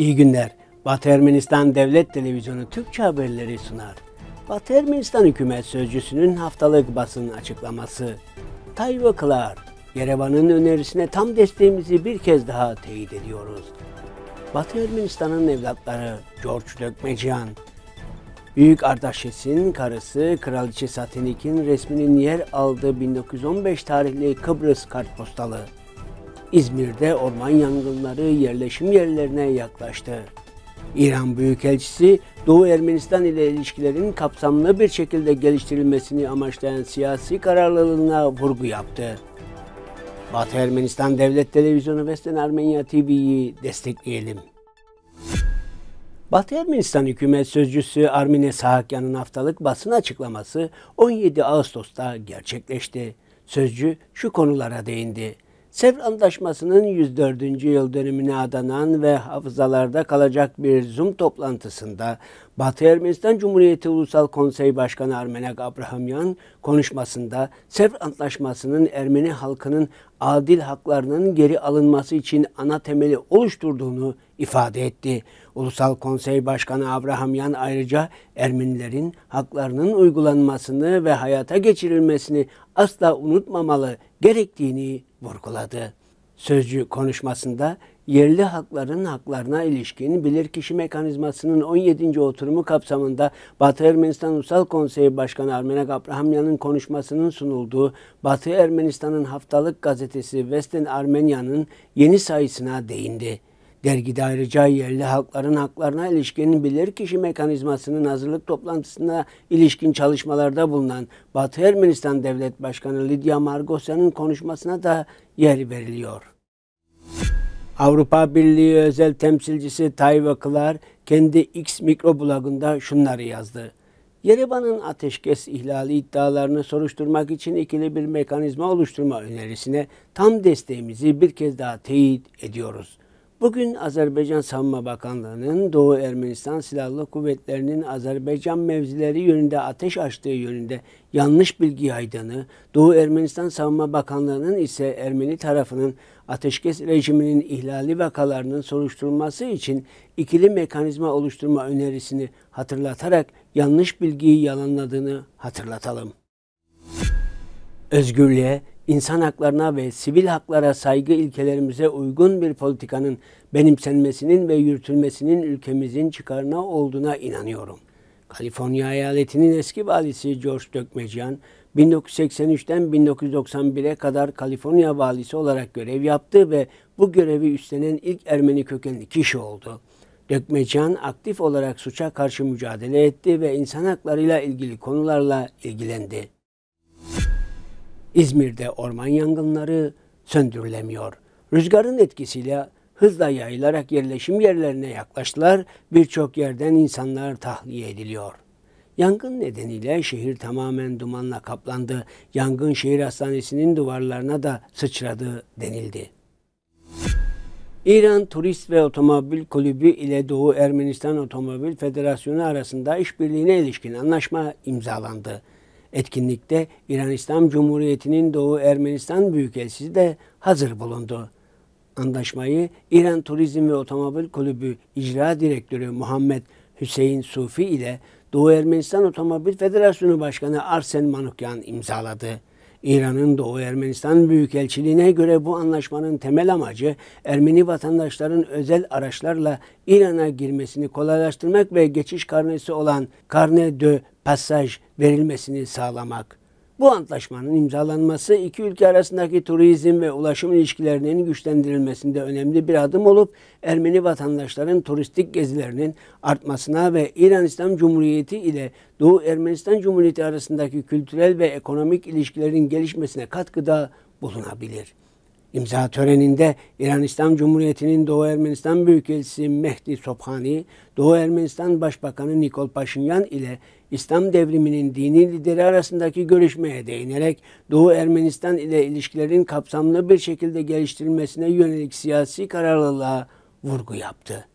İyi günler. Batı Ermenistan Devlet Televizyonu Türkçe haberleri sunar. Batı Ermenistan Hükümet Sözcüsü'nün haftalık basın açıklaması. Tayva Kılar, Yerevan'ın önerisine tam desteğimizi bir kez daha teyit ediyoruz. Batı Ermenistan'ın evlatları George Lökmecian, Büyük Ardaşes'in karısı Kraliçe Satinik'in resminin yer aldığı 1915 tarihli Kıbrıs kartpostalı, İzmir'de orman yangınları yerleşim yerlerine yaklaştı. İran Büyükelçisi, Doğu Ermenistan ile ilişkilerin kapsamlı bir şekilde geliştirilmesini amaçlayan siyasi kararlılığına vurgu yaptı. Batı Ermenistan Devlet Televizyonu Vesten Armenya TV'yi destekleyelim. Batı Ermenistan hükümet sözcüsü Armine Sahakyan'ın haftalık basın açıklaması 17 Ağustos'ta gerçekleşti. Sözcü şu konulara değindi. Sevr Antlaşması'nın 104. yıl dönümüne adanan ve hafızalarda kalacak bir Zoom toplantısında Batı Ermenistan Cumhuriyeti Ulusal Konsey Başkanı Armenak Abrahamyan konuşmasında Sevr Antlaşması'nın Ermeni halkının adil haklarının geri alınması için ana temeli oluşturduğunu ifade etti. Ulusal Konsey Başkanı Abrahamyan ayrıca Ermenilerin haklarının uygulanmasını ve hayata geçirilmesini asla unutmamalı gerektiğini vurguladı. Sözcü konuşmasında yerli hakların haklarına ilişkin bilirkişi mekanizmasının 17. oturumu kapsamında Batı Ermenistan Ulusal Konseyi Başkanı Armenak Abrahamyan'ın konuşmasının sunulduğu Batı Ermenistan'ın haftalık gazetesi Western Armenia'nın yeni sayısına değindi. Dergide ayrıca yerli halkların haklarına ilişkin bilirkişi mekanizmasının hazırlık toplantısına ilişkin çalışmalarda bulunan Batı Ermenistan Devlet Başkanı Lidya Margosyan'ın konuşmasına da yer veriliyor. Avrupa Birliği özel temsilcisi Tayva Kılar kendi X mikroblogunda şunları yazdı. Yerevan'ın ateşkes ihlali iddialarını soruşturmak için ikili bir mekanizma oluşturma önerisine tam desteğimizi bir kez daha teyit ediyoruz. Bugün Azerbaycan Savunma Bakanlığı'nın Doğu Ermenistan Silahlı Kuvvetleri'nin Azerbaycan mevzileri yönünde ateş açtığı yönünde yanlış bilgi yaydığını, Doğu Ermenistan Savunma Bakanlığı'nın ise Ermeni tarafının ateşkes rejiminin ihlali vakalarının soruşturulması için ikili mekanizma oluşturma önerisini hatırlatarak yanlış bilgiyi yalanladığını hatırlatalım. Özgürlüğe, insan haklarına ve sivil haklara saygı ilkelerimize uygun bir politikanın benimsenmesinin ve yürütülmesinin ülkemizin çıkarına olduğuna inanıyorum. Kaliforniya eyaletinin eski valisi George Dökmecian, 1983'ten 1991'e kadar Kaliforniya valisi olarak görev yaptı ve bu görevi üstlenen ilk Ermeni kökenli kişi oldu. Dökmecian aktif olarak suça karşı mücadele etti ve insan haklarıyla ilgili konularla ilgilendi. İzmir'de orman yangınları söndürülemiyor. Rüzgarın etkisiyle hızla yayılarak yerleşim yerlerine yaklaştılar. Birçok yerden insanlar tahliye ediliyor. Yangın nedeniyle şehir tamamen dumanla kaplandı. Yangın şehir hastanesinin duvarlarına da sıçradı denildi. İran Turist ve Otomobil Kulübü ile Doğu Ermenistan Otomobil Federasyonu arasında işbirliğine ilişkin anlaşma imzalandı. Etkinlikte İran İslam Cumhuriyeti'nin Doğu Ermenistan Büyükelçisi de hazır bulundu. Anlaşmayı İran Turizm ve Otomobil Kulübü İcra Direktörü Muhammed Hüseyin Sufi ile Doğu Ermenistan Otomobil Federasyonu Başkanı Arsen Manukyan imzaladı. İran'ın Doğu Ermenistan Büyükelçiliğine göre bu anlaşmanın temel amacı Ermeni vatandaşların özel araçlarla İran'a girmesini kolaylaştırmak ve geçiş karnesi olan karne de passage verilmesini sağlamak. Bu antlaşmanın imzalanması iki ülke arasındaki turizm ve ulaşım ilişkilerinin güçlendirilmesinde önemli bir adım olup Ermeni vatandaşların turistik gezilerinin artmasına ve İran İslam Cumhuriyeti ile Doğu Ermenistan Cumhuriyeti arasındaki kültürel ve ekonomik ilişkilerin gelişmesine katkıda bulunabilir. İmza töreninde İran İslam Cumhuriyeti'nin Doğu Ermenistan Büyükelçisi Mehdi Sophani, Doğu Ermenistan Başbakanı Nikol Paşinyan ile İslam devriminin dini lideri arasındaki görüşmeye değinerek Doğu Ermenistan ile ilişkilerin kapsamlı bir şekilde geliştirilmesine yönelik siyasi kararlılığa vurgu yaptı.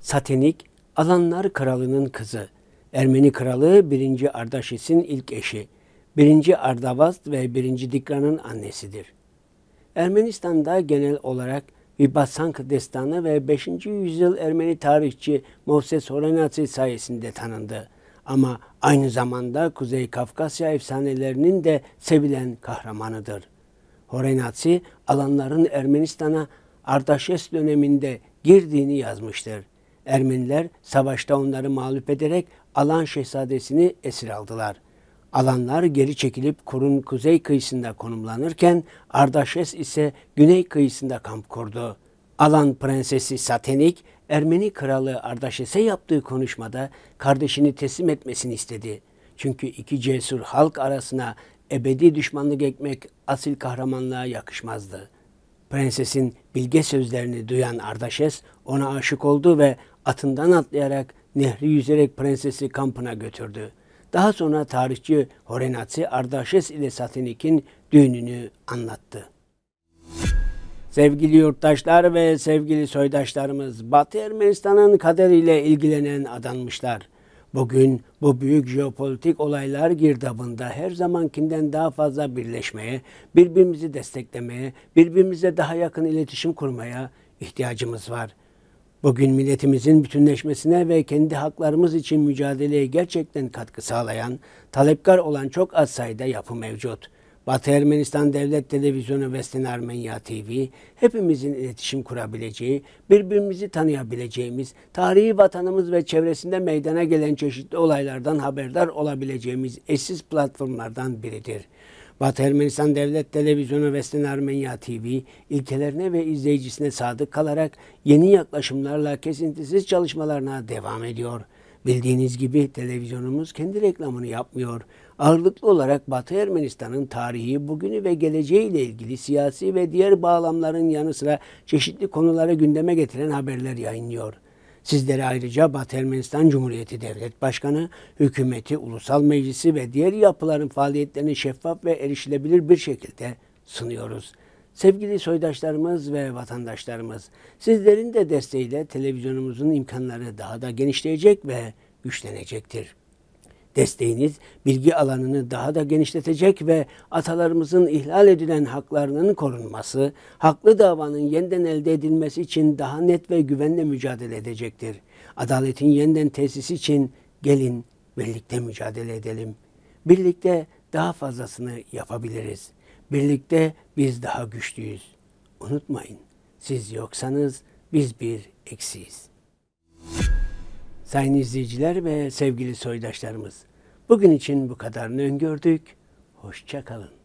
Satenik, Alanlar Kralı'nın kızı, Ermeni Kralı 1. Ardaşis'in ilk eşi, birinci Ardavast ve birinci Dikran'ın annesidir. Ermenistan'da genel olarak Vibasank destanı ve 5. yüzyıl Ermeni tarihçi Moses Horenatsi sayesinde tanındı. Ama aynı zamanda Kuzey Kafkasya efsanelerinin de sevilen kahramanıdır. Horenatsi alanların Ermenistan'a Ardaşes döneminde girdiğini yazmıştır. Ermeniler savaşta onları mağlup ederek Alan şehzadesini esir aldılar.'' Alanlar geri çekilip Kur'un kuzey kıyısında konumlanırken Ardaşes ise güney kıyısında kamp kurdu. Alan prensesi Satenik, Ermeni kralı Ardaşes'e yaptığı konuşmada kardeşini teslim etmesini istedi. Çünkü iki cesur halk arasına ebedi düşmanlık ekmek asil kahramanlığa yakışmazdı. Prensesin bilge sözlerini duyan Ardaşes ona aşık oldu ve atından atlayarak nehri yüzerek prensesi kampına götürdü.'' Daha sonra tarihçi Horenatsi Ardaşes ile Satinik'in düğününü anlattı. Sevgili yurttaşlar ve sevgili soydaşlarımız, Batı Ermenistan'ın kaderiyle ilgilenen adanmışlar. Bugün bu büyük jeopolitik olaylar girdabında her zamankinden daha fazla birleşmeye, birbirimizi desteklemeye, birbirimize daha yakın iletişim kurmaya ihtiyacımız var.'' bugün milletimizin bütünleşmesine ve kendi haklarımız için mücadeleye gerçekten katkı sağlayan, talepkar olan çok az sayıda yapı mevcut. Batı Ermenistan Devlet Televizyonu Vestin Armenya TV, hepimizin iletişim kurabileceği, birbirimizi tanıyabileceğimiz, tarihi vatanımız ve çevresinde meydana gelen çeşitli olaylardan haberdar olabileceğimiz eşsiz platformlardan biridir. Batı Ermenistan Devlet Televizyonu Vesten Armenya TV ilkelerine ve izleyicisine sadık kalarak yeni yaklaşımlarla kesintisiz çalışmalarına devam ediyor. Bildiğiniz gibi televizyonumuz kendi reklamını yapmıyor. Ağırlıklı olarak Batı Ermenistan'ın tarihi, bugünü ve geleceği ile ilgili siyasi ve diğer bağlamların yanı sıra çeşitli konuları gündeme getiren haberler yayınlıyor. Sizlere ayrıca Batı Ermenistan Cumhuriyeti Devlet Başkanı, hükümeti, ulusal meclisi ve diğer yapıların faaliyetlerini şeffaf ve erişilebilir bir şekilde sunuyoruz. Sevgili soydaşlarımız ve vatandaşlarımız, sizlerin de desteğiyle televizyonumuzun imkanları daha da genişleyecek ve güçlenecektir desteğiniz bilgi alanını daha da genişletecek ve atalarımızın ihlal edilen haklarının korunması, haklı davanın yeniden elde edilmesi için daha net ve güvenle mücadele edecektir. Adaletin yeniden tesisi için gelin birlikte mücadele edelim. Birlikte daha fazlasını yapabiliriz. Birlikte biz daha güçlüyüz. Unutmayın, siz yoksanız biz bir eksiyiz. Sayın izleyiciler ve sevgili soydaşlarımız, bugün için bu kadarını öngördük. Hoşça kalın.